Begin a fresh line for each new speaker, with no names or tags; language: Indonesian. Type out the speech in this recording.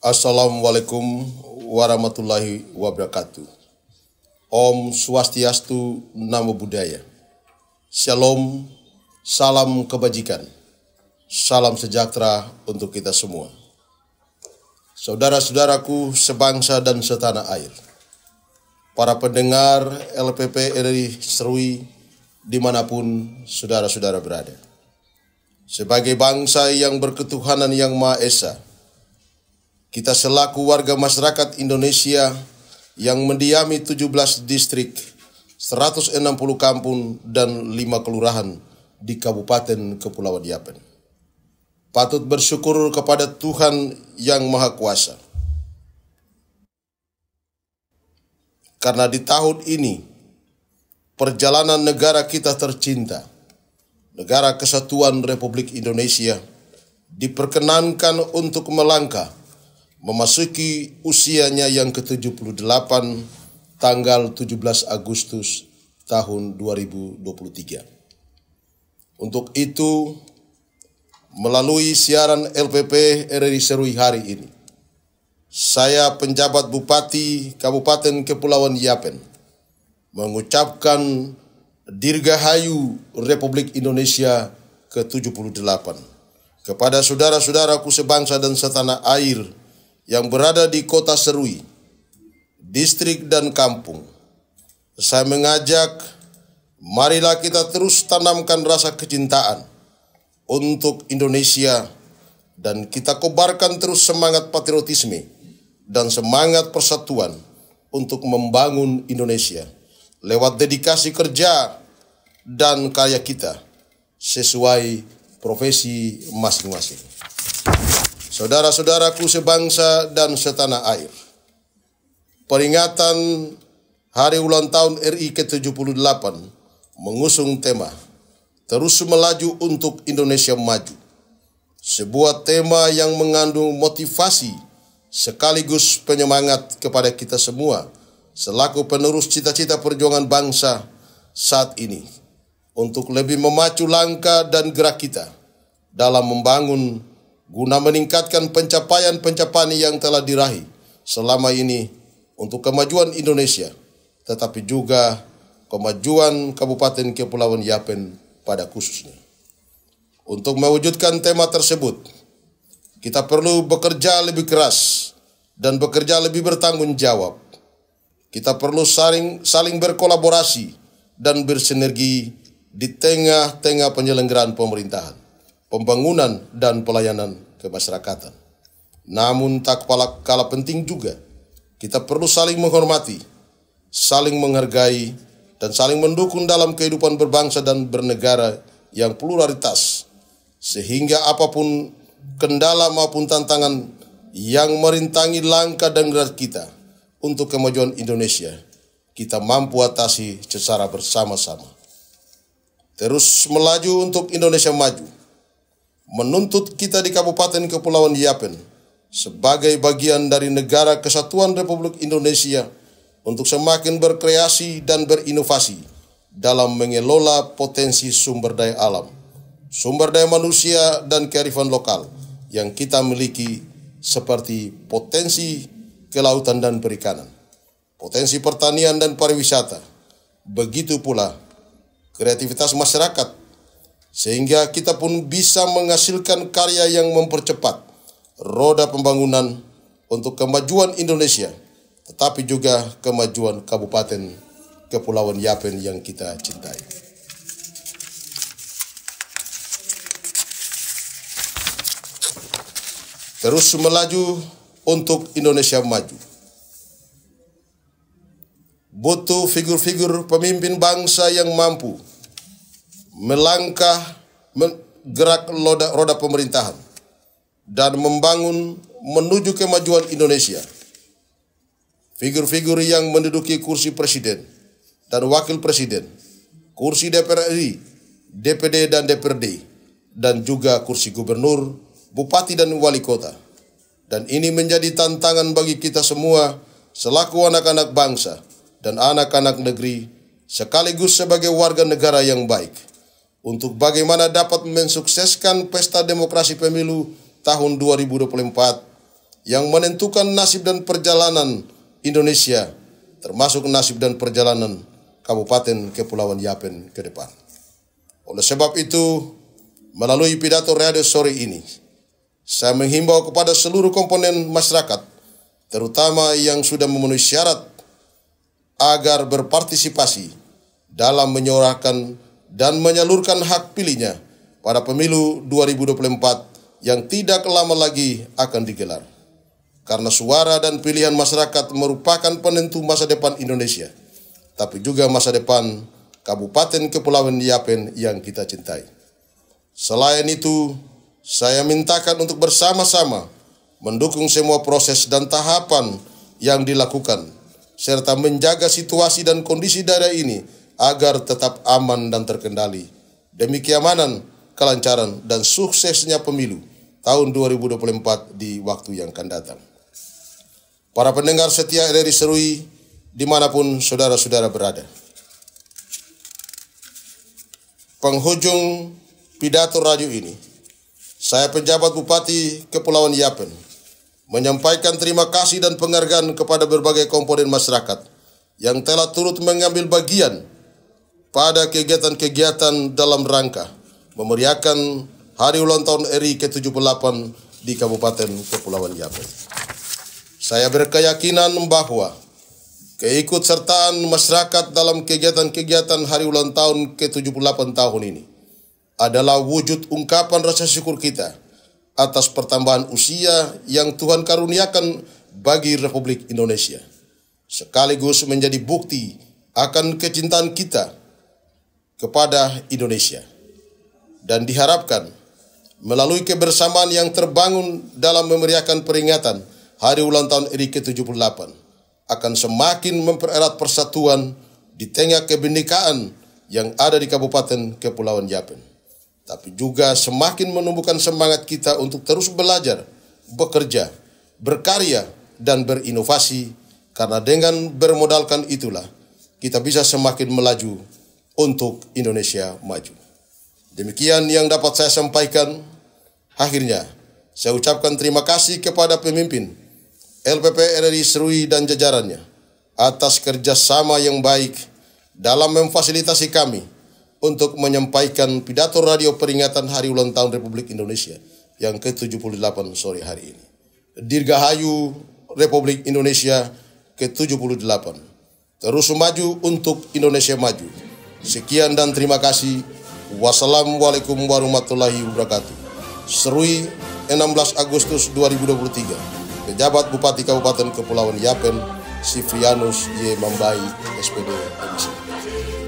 Assalamualaikum warahmatullahi wabarakatuh. Om Swastiastu, Namo Buddhaya. Shalom, salam kebajikan. Salam sejahtera untuk kita semua. Saudara-saudaraku sebangsa dan setanah air. Para pendengar LPP RRI Serui dimanapun saudara-saudara berada. Sebagai bangsa yang berketuhanan yang Maha Esa, kita selaku warga masyarakat Indonesia yang mendiami 17 distrik, 160 kampung dan 5 kelurahan di Kabupaten Kepulauan Yapen. Patut bersyukur kepada Tuhan yang Maha Kuasa. Karena di tahun ini, perjalanan negara kita tercinta, negara kesatuan Republik Indonesia, diperkenankan untuk melangkah memasuki usianya yang ke-78 tanggal 17 Agustus tahun 2023. Untuk itu, melalui siaran LPP RRI Serui hari ini, saya penjabat Bupati Kabupaten Kepulauan Yapen mengucapkan Dirgahayu Republik Indonesia ke-78 kepada saudara-saudaraku sebangsa dan setanah air – yang berada di kota Serui, distrik dan kampung. Saya mengajak, marilah kita terus tanamkan rasa kecintaan untuk Indonesia dan kita kobarkan terus semangat patriotisme dan semangat persatuan untuk membangun Indonesia lewat dedikasi kerja dan karya kita sesuai profesi masing-masing. Saudara-saudaraku sebangsa dan setanah air. Peringatan hari ulang tahun RI ke-78 mengusung tema Terus Melaju untuk Indonesia Maju. Sebuah tema yang mengandung motivasi sekaligus penyemangat kepada kita semua selaku penerus cita-cita perjuangan bangsa saat ini untuk lebih memacu langkah dan gerak kita dalam membangun guna meningkatkan pencapaian-pencapaian yang telah dirahi selama ini untuk kemajuan Indonesia, tetapi juga kemajuan Kabupaten Kepulauan Yapen pada khususnya. Untuk mewujudkan tema tersebut, kita perlu bekerja lebih keras dan bekerja lebih bertanggung jawab. Kita perlu saling, saling berkolaborasi dan bersinergi di tengah-tengah penyelenggaraan pemerintahan pembangunan dan pelayanan kemasyarakatan. Namun tak kalah penting juga kita perlu saling menghormati, saling menghargai dan saling mendukung dalam kehidupan berbangsa dan bernegara yang pluralitas sehingga apapun kendala maupun tantangan yang merintangi langkah dan gerak kita untuk kemajuan Indonesia kita mampu atasi secara bersama-sama terus melaju untuk Indonesia maju menuntut kita di Kabupaten Kepulauan Yapen sebagai bagian dari Negara Kesatuan Republik Indonesia untuk semakin berkreasi dan berinovasi dalam mengelola potensi sumber daya alam, sumber daya manusia dan kearifan lokal yang kita miliki seperti potensi kelautan dan perikanan, potensi pertanian dan pariwisata. Begitu pula kreativitas masyarakat sehingga kita pun bisa menghasilkan karya yang mempercepat roda pembangunan untuk kemajuan Indonesia, tetapi juga kemajuan kabupaten Kepulauan Yapen yang kita cintai. Terus melaju untuk Indonesia maju. Butuh figur-figur pemimpin bangsa yang mampu melangkah gerak roda, roda pemerintahan dan membangun menuju kemajuan Indonesia. Figur-figur yang menduduki kursi presiden dan wakil presiden, kursi DPR RI, DPD dan DPRD, dan juga kursi gubernur, bupati dan wali kota. Dan ini menjadi tantangan bagi kita semua selaku anak-anak bangsa dan anak-anak negeri sekaligus sebagai warga negara yang baik untuk bagaimana dapat mensukseskan pesta demokrasi pemilu tahun 2024 yang menentukan nasib dan perjalanan Indonesia termasuk nasib dan perjalanan Kabupaten Kepulauan Yapen ke depan. Oleh sebab itu, melalui pidato radio sore ini, saya menghimbau kepada seluruh komponen masyarakat, terutama yang sudah memenuhi syarat agar berpartisipasi dalam menyuarakan dan menyalurkan hak pilihnya pada pemilu 2024 yang tidak lama lagi akan digelar. Karena suara dan pilihan masyarakat merupakan penentu masa depan Indonesia, tapi juga masa depan Kabupaten Kepulauan Yapen yang kita cintai. Selain itu, saya mintakan untuk bersama-sama mendukung semua proses dan tahapan yang dilakukan, serta menjaga situasi dan kondisi daerah ini agar tetap aman dan terkendali. Demi keamanan, kelancaran, dan suksesnya pemilu tahun 2024 di waktu yang akan datang. Para pendengar setia dari Serui, dimanapun saudara-saudara berada. Penghujung pidato radio ini, saya pejabat Bupati Kepulauan Yapen, menyampaikan terima kasih dan penghargaan kepada berbagai komponen masyarakat yang telah turut mengambil bagian pada kegiatan-kegiatan dalam rangka memeriahkan hari ulang tahun RI ke-78 di Kabupaten Kepulauan Yapen. Saya berkeyakinan bahwa keikutsertaan masyarakat dalam kegiatan-kegiatan hari ulang tahun ke-78 tahun ini adalah wujud ungkapan rasa syukur kita atas pertambahan usia yang Tuhan karuniakan bagi Republik Indonesia. Sekaligus menjadi bukti akan kecintaan kita kepada Indonesia. Dan diharapkan melalui kebersamaan yang terbangun dalam memeriahkan peringatan hari ulang tahun RI ke-78 akan semakin mempererat persatuan di tengah kebenekaan yang ada di Kabupaten Kepulauan Yapen. Tapi juga semakin menumbuhkan semangat kita untuk terus belajar, bekerja, berkarya, dan berinovasi karena dengan bermodalkan itulah kita bisa semakin melaju untuk Indonesia maju. Demikian yang dapat saya sampaikan. Akhirnya, saya ucapkan terima kasih kepada pemimpin LPP RRI Serui dan jajarannya atas kerjasama yang baik dalam memfasilitasi kami untuk menyampaikan pidato radio peringatan Hari Ulang Tahun Republik Indonesia yang ke-78 sore hari ini. Dirgahayu Republik Indonesia ke-78. Terus maju untuk Indonesia maju. Sekian dan terima kasih. Wassalamualaikum warahmatullahi wabarakatuh. Serui 16 Agustus 2023. Pejabat Bupati Kabupaten Kepulauan Yapen, Sifrianus Y. Mambai, SPD,